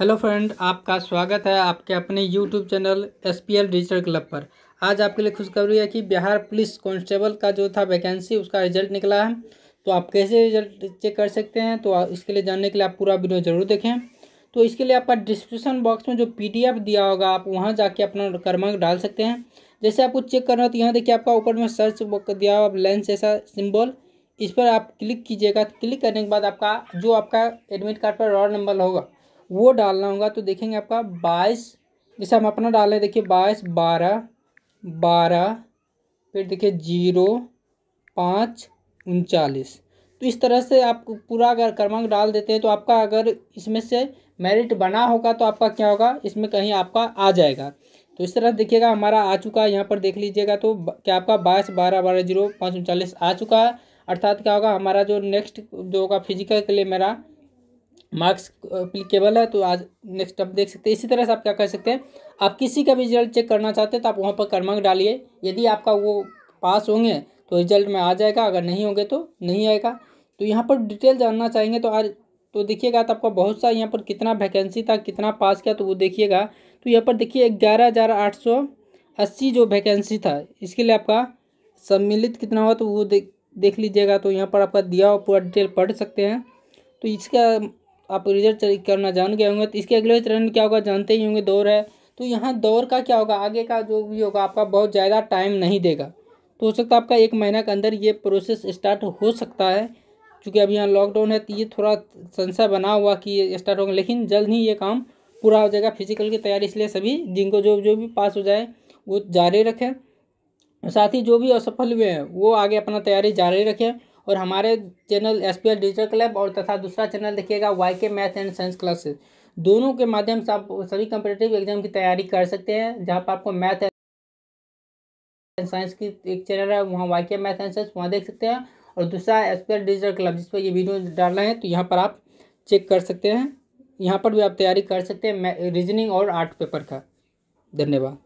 hello friend आपका स्वागत है आपके अपने YouTube channel S P L digital club पर आज आपके लिए खुशखबरी है कि बिहार पुलिस कांस्टेबल का जो था वैकेंसी उसका रिजल्ट निकला है तो आप कैसे रिजल्ट चेक कर सकते हैं तो इसके लिए जानने के लिए आप पूरा वीडियो जरूर देखें तो इसके लिए आपका डिस्क्रिप्शन बॉक्स में जो पी दिया होगा आप वहाँ जाके अपना क्रमांक डाल सकते हैं जैसे आपको चेक करना हो तो यहाँ देखिए आपका ऊपर में सर्च दिया हुआ लेंस ऐसा सिम्बॉल इस पर आप क्लिक कीजिएगा क्लिक करने के बाद आपका जो आपका एडमिट कार्ड पर रॉड नंबर होगा वो डालना होगा तो देखेंगे आपका बाईस जैसे हम अपना डालें देखिए बाईस बारह बारह फिर देखिए जीरो पाँच उनचालीस तो इस तरह से आप पूरा अगर क्रमांक डाल देते हैं तो आपका अगर इसमें से मेरिट बना होगा तो आपका क्या होगा इसमें कहीं आपका आ जाएगा तो इस तरह देखिएगा हमारा आ चुका है यहाँ पर देख लीजिएगा तो क्या आपका बाईस बारह बारह जीरो पाँच उनचालीस आ चुका है अर्थात क्या होगा हमारा जो नेक्स्ट जो होगा फिजिकल के लिए मेरा मार्क्स अप्लीकेबल है तो आज नेक्स्ट आप देख सकते हैं इसी तरह से आप क्या कर सकते हैं आप किसी का भी रिजल्ट चेक करना चाहते हैं तो आप वहाँ पर क्रमांक डालिए यदि आपका वो पास होंगे तो रिजल्ट में आ जाएगा अगर नहीं होंगे तो नहीं आएगा तो यहाँ पर डिटेल जानना चाहेंगे तो आज तो देखिएगा तो आपका बहुत सा यहाँ पर कितना वैकेंसी था कितना पास किया तो वो देखिएगा तो यहाँ पर देखिए ग्यारह हज़ार आठ सौ अस्सी जो वैकेंसी था इसके लिए आपका सम्मिलित कितना हुआ तो वो देख देख लीजिएगा तो यहाँ पर आपका दिया हुआ पूरा डिटेल पढ़ सकते हैं तो इसका आप रिजल्ट करना जान गए होंगे तो इसके अगले चरण क्या होगा जानते ही होंगे दौर है तो यहाँ दौर का क्या होगा आगे का जो भी होगा आपका बहुत ज़्यादा टाइम नहीं देगा तो हो सकता है आपका एक महीना के अंदर ये प्रोसेस स्टार्ट हो सकता है क्योंकि अभी यहाँ लॉकडाउन है तो ये थोड़ा संशय बना हुआ कि ये स्टार्ट होगा लेकिन जल्द ही ये काम पूरा हो जाएगा फिजिकल की तैयारी इसलिए सभी जिनको जो जो भी पास हो जाए वो जारी रखें साथ ही जो भी असफल हुए हैं वो आगे अपना तैयारी जारी रखें और हमारे channel S P L digital club और तथा दूसरा चैनल देखिएगा वाई के मैथ एंड साइंस क्लासेस दोनों के माध्यम से आप सभी कंपिटेटिव एग्जाम की तैयारी कर सकते हैं जहाँ पर आपको मैथ एंड साइंस की एक चैनल है वहाँ वाई के मैथ एंड साइंस वहाँ देख सकते हैं और दूसरा S P L digital club जिस पर ये वीडियो डाल रहे हैं तो यहाँ पर आप चेक कर सकते हैं यहाँ पर भी आप तैयारी कर सकते हैं रीजनिंग और आर्ट पेपर का धन्यवाद